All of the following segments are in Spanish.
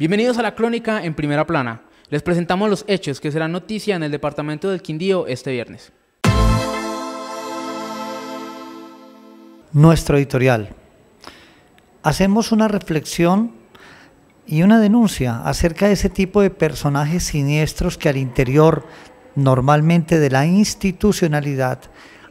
Bienvenidos a la crónica en primera plana. Les presentamos los hechos que serán noticia en el departamento del Quindío este viernes. Nuestro editorial. Hacemos una reflexión y una denuncia acerca de ese tipo de personajes siniestros que al interior normalmente de la institucionalidad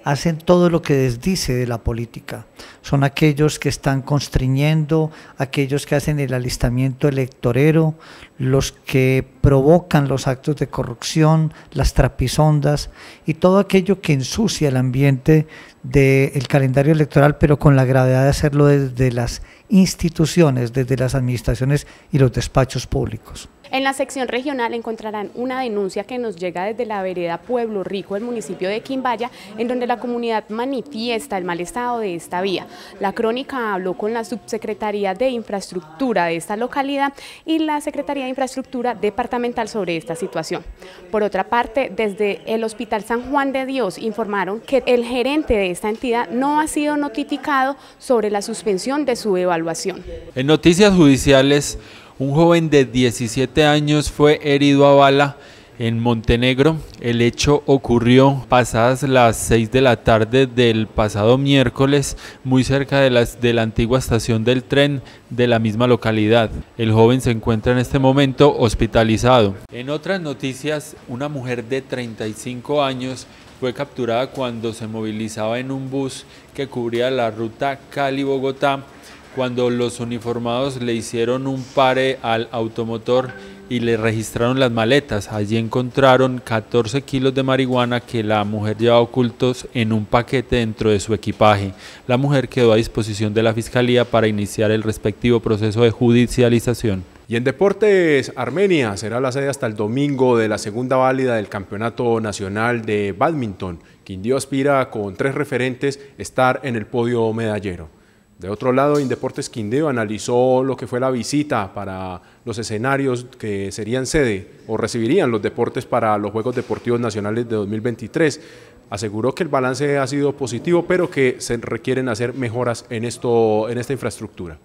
hacen todo lo que desdice de la política. Son aquellos que están constriñendo, aquellos que hacen el alistamiento electorero, los que provocan los actos de corrupción, las trapisondas y todo aquello que ensucia el ambiente del calendario electoral, pero con la gravedad de hacerlo desde las instituciones, desde las administraciones y los despachos públicos. En la sección regional encontrarán una denuncia que nos llega desde la vereda Pueblo Rico, el municipio de Quimbaya, en donde la comunidad manifiesta el mal estado de esta vía. La crónica habló con la subsecretaría de infraestructura de esta localidad y la secretaría de infraestructura departamental sobre esta situación. Por otra parte, desde el Hospital San Juan de Dios informaron que el gerente de esta entidad no ha sido notificado sobre la suspensión de su evaluación. En noticias judiciales, un joven de 17 años fue herido a bala en Montenegro. El hecho ocurrió pasadas las 6 de la tarde del pasado miércoles, muy cerca de, las, de la antigua estación del tren de la misma localidad. El joven se encuentra en este momento hospitalizado. En otras noticias, una mujer de 35 años fue capturada cuando se movilizaba en un bus que cubría la ruta Cali-Bogotá cuando los uniformados le hicieron un pare al automotor y le registraron las maletas. Allí encontraron 14 kilos de marihuana que la mujer llevaba ocultos en un paquete dentro de su equipaje. La mujer quedó a disposición de la Fiscalía para iniciar el respectivo proceso de judicialización. Y en deportes, Armenia será la sede hasta el domingo de la segunda válida del Campeonato Nacional de Badminton. Quindío aspira con tres referentes estar en el podio medallero. De otro lado, Indeportes Quindío analizó lo que fue la visita para los escenarios que serían sede o recibirían los deportes para los Juegos Deportivos Nacionales de 2023. Aseguró que el balance ha sido positivo, pero que se requieren hacer mejoras en, esto, en esta infraestructura.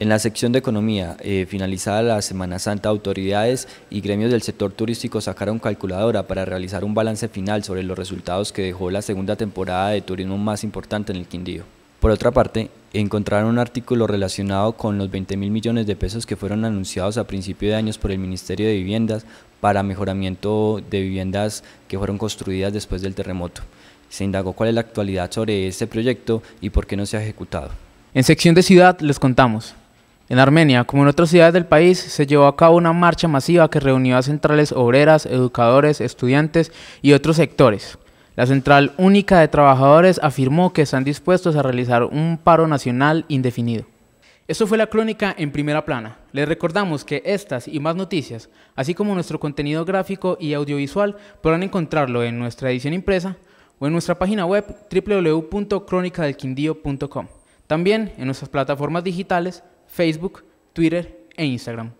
En la sección de economía, eh, finalizada la Semana Santa, autoridades y gremios del sector turístico sacaron calculadora para realizar un balance final sobre los resultados que dejó la segunda temporada de turismo más importante en el Quindío. Por otra parte, encontraron un artículo relacionado con los 20 mil millones de pesos que fueron anunciados a principio de años por el Ministerio de Viviendas para mejoramiento de viviendas que fueron construidas después del terremoto. Se indagó cuál es la actualidad sobre este proyecto y por qué no se ha ejecutado. En sección de ciudad les contamos. En Armenia, como en otras ciudades del país, se llevó a cabo una marcha masiva que reunió a centrales obreras, educadores, estudiantes y otros sectores. La Central Única de Trabajadores afirmó que están dispuestos a realizar un paro nacional indefinido. Esto fue la crónica en primera plana. Les recordamos que estas y más noticias, así como nuestro contenido gráfico y audiovisual, podrán encontrarlo en nuestra edición impresa o en nuestra página web www.crónicadelquindío.com. También en nuestras plataformas digitales Facebook, Twitter e Instagram.